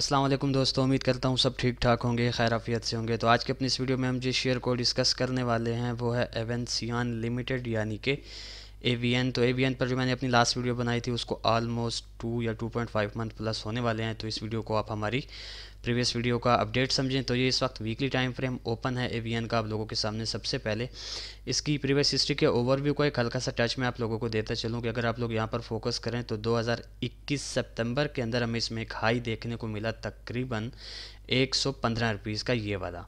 असलम दोस्तों उम्मीद करता हूँ सब ठीक ठाक होंगे खैराफियत से होंगे तो आज के अपने इस वीडियो में हम जिस शेयर को डिस्कस करने वाले हैं वो है एवेंसियान लिमिटेड यानी कि एवीएन तो एवीएन पर जो मैंने अपनी लास्ट वीडियो बनाई थी उसको ऑलमोस्ट टू या two point five month plus होने वाले हैं तो इस वीडियो को आप हमारी प्रीवियस वीडियो का अपडेट समझें तो ये इस वक्त वीकली टाइम फ्रेम ओपन है एवीएन का आप लोगों के सामने सबसे पहले इसकी प्रीवियस हिस्ट्री के ओवरव्यू को एक हल्का सा टच में आप लोगों को देता चलूँ कि अगर आप लोग यहाँ पर फोकस करें तो 2021 सितंबर के अंदर हमें इसमें एक हाई देखने को मिला तकरीबन एक सौ पंद्रह रुपीज़ का ये वाला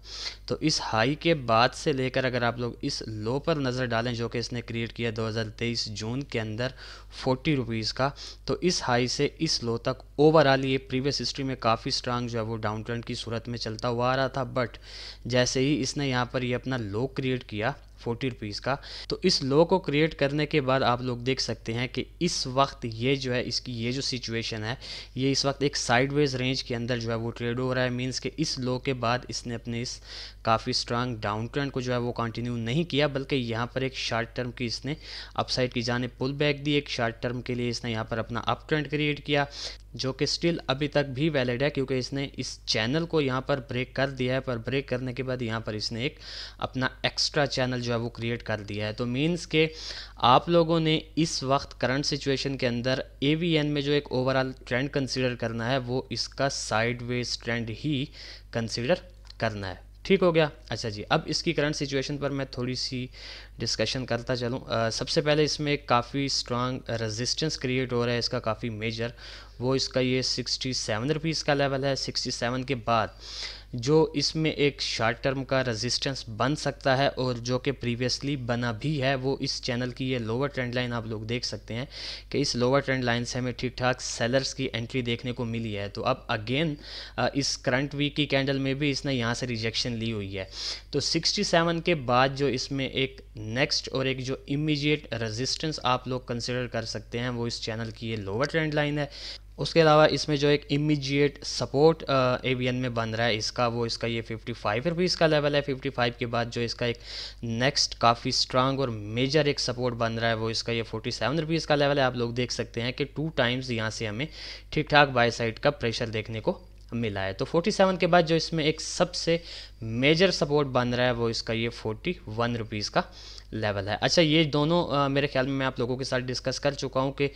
तो इस हाई के बाद से लेकर अगर आप लोग इस लो पर नज़र डालें जो कि इसने क्रिएट किया 2023 जून के अंदर फोर्टी रुपीज़ का तो इस हाई से इस लो तक ओवरऑल ये प्रीवियस हिस्ट्री में काफ़ी स्ट्रांग जो है वो डाउन ट्रेंड की सूरत में चलता हुआ आ रहा था बट जैसे ही इसने यहाँ पर ये अपना लो क्रिएट किया फोर्टी रुपीज़ का तो इस लो को क्रिएट करने के बाद आप लोग देख सकते हैं कि इस वक्त ये जो है इसकी ये जो सिचुएशन है ये इस वक्त एक साइडवेज रेंज के अंदर जो है वो ट्रेड हो रहा है मीन्स कि इस लो के बाद इसने अपने इस काफ़ी स्ट्रांग डाउन ट्रेंड को जो है वो कंटिन्यू नहीं किया बल्कि यहाँ पर एक शार्ट टर्म की इसने अपसाइड की जाने पुल बैक दी एक शार्ट टर्म के लिए इसने यहाँ पर अपना अप ट्रेंड क्रिएट किया जो कि स्टिल अभी तक भी वैलिड है क्योंकि इसने इस चैनल को यहाँ पर ब्रेक कर दिया है पर ब्रेक करने के बाद यहाँ पर इसने एक अपना एक्स्ट्रा चैनल जो है है वो क्रिएट कर दिया है तो मीन्स के आप लोगों ने इस वक्त करंट सिचुएशन के अंदर ए में जो एक ओवरऑल ट्रेंड कंसिडर करना है वो इसका साइड ट्रेंड ही कंसिडर करना है ठीक हो गया अच्छा जी अब इसकी करंट सिचुएशन पर मैं थोड़ी सी डिस्कशन करता चलूँ सबसे पहले इसमें काफ़ी स्ट्रांग रेजिस्टेंस क्रिएट हो रहा है इसका काफ़ी मेजर वो इसका ये सिक्सटी सेवन रुपीज़ का लेवल है सिक्सटी सेवन के बाद जो इसमें एक शार्ट टर्म का रेजिस्टेंस बन सकता है और जो कि प्रीवियसली बना भी है वो इस चैनल की ये लोअर ट्रेंड लाइन आप लोग देख सकते हैं कि इस लोअर ट्रेंड लाइन से हमें ठीक ठाक सेलर्स की एंट्री देखने को मिली है तो अब अगेन इस करंट वीक की कैंडल में भी इसने यहाँ से रिजेक्शन ली हुई है तो 67 के बाद जो इसमें एक नेक्स्ट और एक जो इमीजिएट रजिस्टेंस आप लोग कंसिडर कर सकते हैं वो इस चैनल की ये लोअर ट्रेंड लाइन है उसके अलावा इसमें जो एक इमीजिएट सपोर्ट एवीएन में बन रहा है इसका वो इसका ये 55 फाइव रुपीज़ का लेवल है 55 के बाद जो इसका एक नेक्स्ट काफ़ी स्ट्रांग और मेजर एक सपोर्ट बन रहा है वो इसका ये 47 सेवन रुपीज़ का लेवल है आप लोग देख सकते हैं कि टू टाइम्स यहाँ से हमें ठीक ठाक बाई साइड का प्रेशर देखने को मिला है तो 47 के बाद जो इसमें एक सबसे मेजर सपोर्ट बन रहा है वो इसका ये 41 वन का लेवल है अच्छा ये दोनों आ, मेरे ख्याल में मैं आप लोगों के साथ डिस्कस कर चुका हूँ कि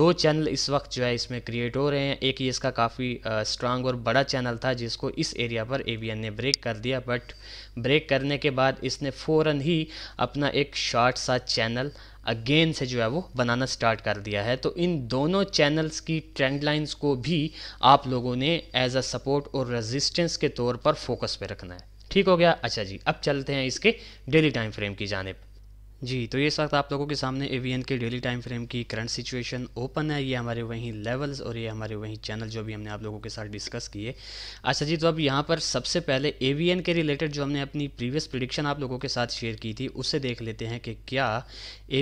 दो चैनल इस वक्त जो है इसमें क्रिएट हो रहे हैं एक ये इसका काफ़ी स्ट्रांग और बड़ा चैनल था जिसको इस एरिया पर ए ने ब्रेक कर दिया बट ब्रेक करने के बाद इसने फ़ौर ही अपना एक शॉर्ट सा चैनल अगेन से जो है वो बनाना स्टार्ट कर दिया है तो इन दोनों चैनल्स की ट्रेंड लाइंस को भी आप लोगों ने एज अ सपोर्ट और रेजिस्टेंस के तौर पर फोकस पे रखना है ठीक हो गया अच्छा जी अब चलते हैं इसके डेली टाइम फ्रेम की जानब जी तो ये इस वक्त आप लोगों के सामने एवीएन के डेली टाइम फ्रेम की करंट सिचुएशन ओपन है ये हमारे वहीं लेवल्स और ये हमारे वहीं चैनल जो भी हमने आप लोगों के साथ डिस्कस किए अच्छा जी तो अब यहाँ पर सबसे पहले एवीएन के रिलेटेड जो हमने अपनी प्रीवियस प्रोडिक्शन आप लोगों के साथ शेयर की थी उससे देख लेते हैं कि क्या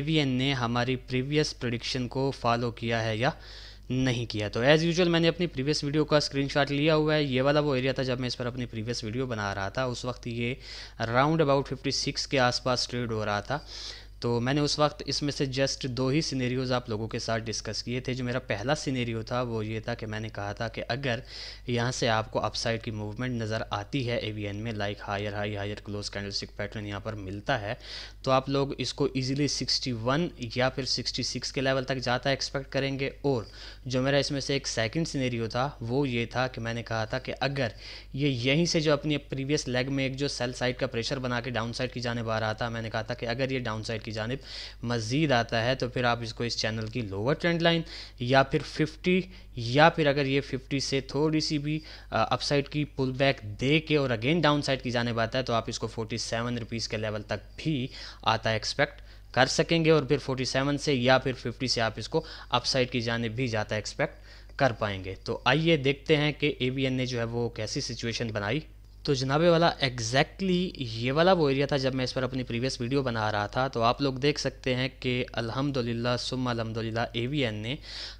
ए ने हमारी प्रीवियस प्रोडिक्शन को फॉलो किया है या नहीं किया तो एज़ यूजल मैंने अपनी प्रीवियस वीडियो का स्क्रीनशॉट लिया हुआ है ये वाला वो एरिया था जब मैं इस पर अपनी प्रीवियस वीडियो बना रहा था उस वक्त ये राउंड अबाउट 56 के आसपास ट्रेड हो रहा था तो मैंने उस वक्त इसमें से जस्ट दो ही सिनेरियोज़ आप लोगों के साथ डिस्कस किए थे जो मेरा पहला सिनेरियो था वो ये था कि मैंने कहा था कि अगर यहाँ से आपको अपसाइड की मूवमेंट नज़र आती है एवीएन में like higher high higher close candlestick pattern यहाँ पर मिलता है तो आप लोग इसको ईजिली सिक्सटी या फिर सिक्सटी के लेवल तक जाता एक्सपेक्ट करेंगे और जो मेरा इसमें से एक सेकेंड सीनेरियो था वो ये था कि मैंने कहा था कि अगर ये यहीं से जो अपनी प्रीवियस लेग में एक जो सेल साइड का प्रेशर बना के डाउन साइड की जाने वा रहा था मैंने कहा था कि अगर ये डाउन साइड की की जानब मज़ीद आता है तो फिर आप इसको इस चैनल की लोअर ट्रेंड लाइन या फिर फिफ्टी या फिर अगर ये 50 से थोड़ी सी भी अपसाइड की पुल बैक दे के और अगेन डाउन साइड की जानब आता है तो आप इसको 47 सेवन के लेवल तक भी आता है एक्सपेक्ट कर सकेंगे और फिर 47 से या फिर 50 से आप इसको अपसाइड की जानब भी जाता है एक्सपेक्ट कर पाएंगे तो आइए देखते हैं कि ए जो है वो कैसी सिचुएशन बनाई तो जनाबे वाला एग्जैक्टली exactly ये वाला वो एरिया था जब मैं इस पर अपनी प्रीवियस वीडियो बना रहा था तो आप लोग देख सकते हैं कि अल्हम्दुलिल्लाह सुम अल्हम्दुलिल्लाह एवीएन ने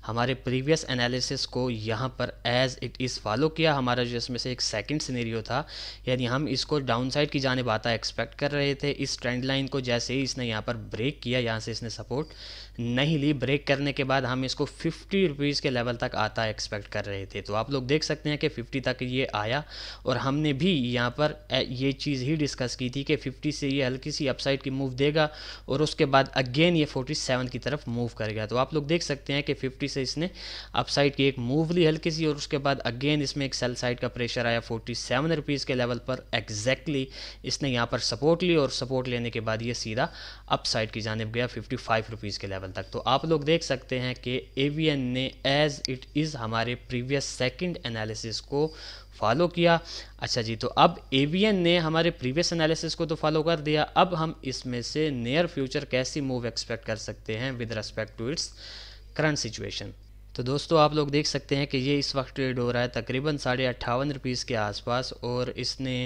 हमारे प्रीवियस एनालिसिस को यहाँ पर एज इट इज़ फॉलो किया हमारा जो इसमें से एक सेकंड सिनेरियो था यानी हम इसको डाउन साइड की जाने आता एक्सपेक्ट कर रहे थे इस ट्रेंड लाइन को जैसे ही इसने यहाँ पर ब्रेक किया यहाँ से इसने सपोर्ट नहीं ली ब्रेक करने के बाद हम इसको फिफ्टी रुपीज़ के लेवल तक आता एक्सपेक्ट कर रहे थे तो आप लोग देख सकते हैं कि फिफ्टी तक ये आया और हमने भी यहाँ पर ये चीज़ ही डिस्कस की थी कि फिफ्टी से ये हल्की सी अपसाइड की मूव देगा और उसके बाद अगेन ये फोर्टी सेवन की तरफ मूव करेगा तो आप लोग देख सकते हैं कि फिफ्टी से इसने अपसाइड की एक मूव ली हल्की सी और उसके बाद अगेन इसमें एक सेल साइड का प्रेशर आया फोर्टी सेवन रुपीज़ के लेवल पर एग्जैक्टली इसने यहाँ पर सपोर्ट ली और सपोर्ट लेने के बाद ये सीधा अपसाइड की जानब गया फिफ्टी फाइव रुपीज़ के लेवल लेवल तक तो आप लोग देख सकते हैं कि ए ने एज इट इज़ हमारे प्रीवियस सेकंड एनालिसिस को फॉलो किया अच्छा जी तो अब एवीएन ने हमारे प्रीवियस एनालिसिस को तो फॉलो कर दिया अब हम इसमें से नियर फ्यूचर कैसी मूव एक्सपेक्ट कर सकते हैं with respect to its current situation तो दोस्तों आप लोग देख सकते हैं कि ये इस वक्त ट्रेड हो रहा है तकरीबन साढ़े अट्ठावन रुपीज़ के आसपास और इसने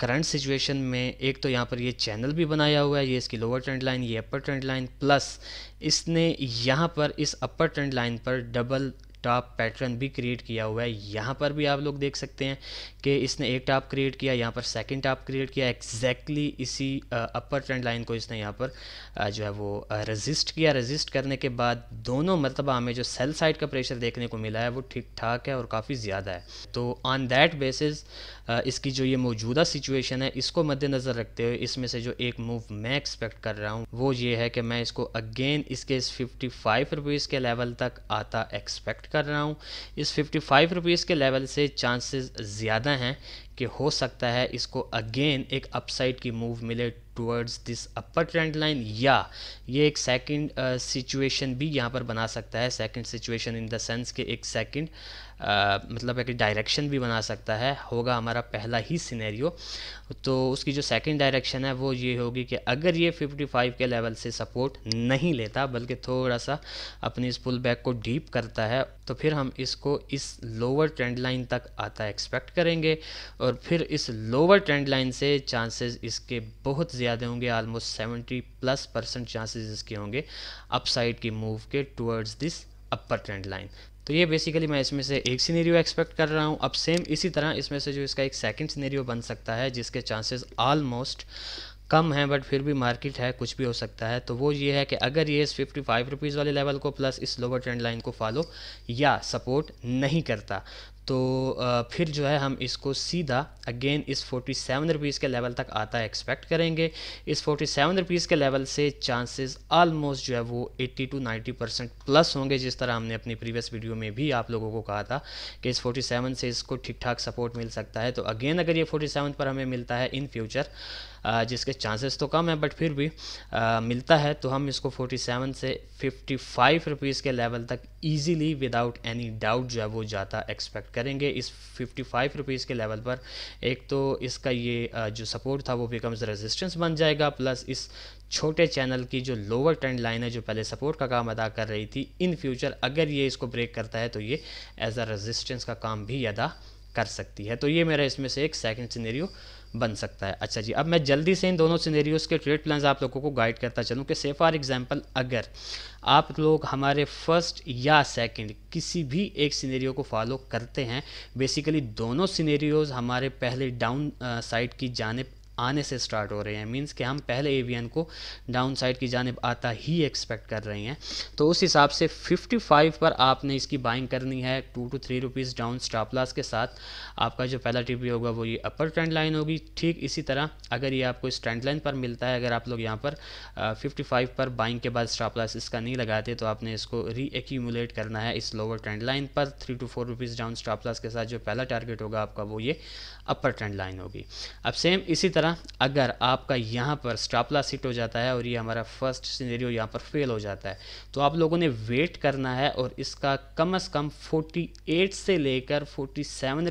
करंट सिचुएशन में एक तो यहाँ पर ये चैनल भी बनाया हुआ है ये इसकी लोअर ट्रेंड लाइन ये अपर ट्रेंड लाइन प्लस इसने यहाँ पर इस अपर ट्रेंड लाइन पर डबल टॉप पैटर्न भी क्रिएट किया हुआ है यहाँ पर भी आप लोग देख सकते हैं कि इसने एक टॉप क्रिएट किया यहाँ पर सेकंड टॉप क्रिएट किया एक्जैक्टली exactly इसी अपर ट्रेंड लाइन को इसने यहाँ पर जो है वो रजिस्ट किया रजिस्ट करने के बाद दोनों मरतबा हमें जो सेल साइड का प्रेशर देखने को मिला है वो ठीक ठाक है और काफ़ी ज़्यादा है तो ऑन दैट बेसिस इसकी जो ये मौजूदा सिचुएशन है इसको मद्देनज़र रखते हुए इसमें से जो एक मूव मैं एक्सपेक्ट कर रहा हूँ वो ये है कि मैं इसको अगेन इसके इस फिफ्टी फाइव रुपीज़ के लेवल तक आता एक्सपेक्ट कर रहा हूँ इस फिफ्टी फाइव रुपीज़ के लेवल से चांसेस ज़्यादा हैं कि हो सकता है इसको अगेन एक अपसाइड की मूव मिले towards this upper trend line या ये एक सेकंड सिचुएशन uh, भी यहाँ पर बना सकता है second situation in the sense के एक सेकंड uh, मतलब एक डायरेक्शन भी बना सकता है होगा हमारा पहला ही सिनेरियो तो उसकी जो सेकंड डायरेक्शन है वो ये होगी कि अगर ये 55 के लेवल से सपोर्ट नहीं लेता बल्कि थोड़ा सा अपने इस पुल बैक को डीप करता है तो फिर हम इसको इस लोअर ट्रेंड लाइन तक आता एक्सपेक्ट करेंगे और और फिर इस लोअर ट्रेंड लाइन से चांसेस इसके बहुत ज़्यादा होंगे almost seventy plus percent chances इसके होंगे अपसाइड की मूव के towards this upper trend line तो ये बेसिकली मैं इसमें से एक सीनेरियो एक्सपेक्ट कर रहा हूँ अब सेम इसी तरह इसमें से जो इसका एक सेकेंड सीनेरियो बन सकता है जिसके चांसेस ऑलमोस्ट कम हैं बट फिर भी मार्केट है कुछ भी हो सकता है तो वो ये है कि अगर ये इस फिफ्टी फाइव रुपीज़ वाले लेवल को प्लस इस लोअर ट्रेंड लाइन को फॉलो या सपोर्ट नहीं करता तो फिर जो है हम इसको सीधा अगेन इस 47 सेवन रुपीज़ के लेवल तक आता है एक्सपेक्ट करेंगे इस 47 सेवन रुपीज़ के लेवल से चांसेस ऑलमोस्ट जो है वो eighty to ninety percent plus होंगे जिस तरह हमने अपनी प्रीवियस वीडियो में भी आप लोगों को कहा था कि इस फोर्टी सेवन से इसको ठीक ठाक सपोर्ट मिल सकता है तो अगेन अगर ये 47 सेवन पर हमें मिलता है इन फ्यूचर जिसके चांसेस तो कम है बट फिर भी आ, मिलता है तो हम इसको 47 से 55 रुपीस के लेवल तक इजीली विदाउट एनी डाउट जो है वो जाता एक्सपेक्ट करेंगे इस फिफ्टी फाइव रुपीज़ के लेवल पर एक तो इसका ये जो सपोर्ट था वो बिकम्स रेजिस्टेंस बन जाएगा प्लस इस छोटे चैनल की जो लोअर ट्रेंड लाइन है जो पहले सपोर्ट का काम अदा कर रही थी इन फ्यूचर अगर ये इसको ब्रेक करता है तो ये एज अ रेजिस्टेंस का काम भी अदा कर सकती है तो ये मेरा इसमें से एक सेकेंड सीनेरियो बन सकता है अच्छा जी अब मैं जल्दी से इन दोनों सिनेरियोज़ के ट्रेड प्लान्स आप लोगों को गाइड करता चलूँ कि से फॉर एग्ज़ाम्पल अगर आप लोग हमारे फर्स्ट या सेकंड किसी भी एक सिनेरियो को फॉलो करते हैं बेसिकली दोनों सिनेरियोज़ हमारे पहले डाउन साइड की जानब आने से स्टार्ट हो रहे हैं मीन्स कि हम पहले एवीएन को डाउन साइड की जानब आता ही एक्सपेक्ट कर रहे हैं तो उस हिसाब से 55 पर आपने इसकी बाइंग करनी है two to three rupees down stop loss के साथ आपका जो पहला टी होगा वो ये अपर ट्रेंड लाइन होगी ठीक इसी तरह अगर ये आपको इस ट्रेंड लाइन पर मिलता है अगर आप लोग यहाँ पर फिफ्टी फाइव पर बाइंग के बाद स्टापलास इसका नहीं लगाते तो आपने इसको रीएक्यूमुलेट करना है इस लोअर ट्रेंड लाइन पर three to four rupees down stop loss के साथ जो पहला टारगेट होगा आपका वो ये अपर ट्रेंड लाइन होगी अब सेम इसी तरह जाएगा अगर आपका यहाँ पर स्टापला सीट हो जाता है और ये हमारा फर्स्ट सिनेरियो यहाँ पर फेल हो जाता है तो आप लोगों ने वेट करना है और इसका कम से कम 48 से लेकर 47 सेवन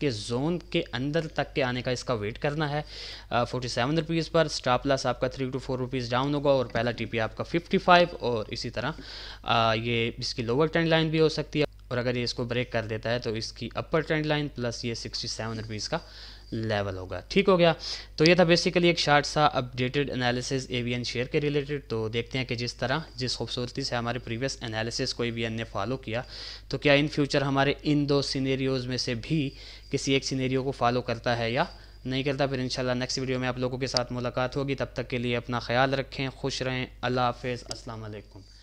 के जोन के अंदर तक के आने का इसका वेट करना है फोर्टी सेवन पर स्टापलास आपका three to four rupees down होगा और पहला टीपी आपका फिफ्टी और इसी तरह आ, ये इसकी लोअर ट्रेंड लाइन भी हो सकती है और अगर ये इसको ब्रेक कर देता है तो इसकी अपर ट्रेंड लाइन प्लस ये सिक्सटी सेवन रुपीज़ का लेवल होगा ठीक हो गया तो ये था बेसिकली एक शार्ट सा अपडेटेड एनालिसिस एवीएन शेयर के रिलेटेड तो देखते हैं कि जिस तरह जिस खूबसूरती से हमारे प्रीवियस एनालिसिस को एवीएन ने फॉलो किया तो क्या इन फ्यूचर हमारे इन दो सीनेरियोज़ में से भी किसी एक सीनेरियो को फॉलो करता है या नहीं करता फिर इंशाल्लाह नेक्स्ट वीडियो में आप लोगों के साथ मुलाकात होगी तब तक के लिए अपना ख्याल रखें खुश रहें अल्लाह हाफिज़ अस्सलाम वालेकुम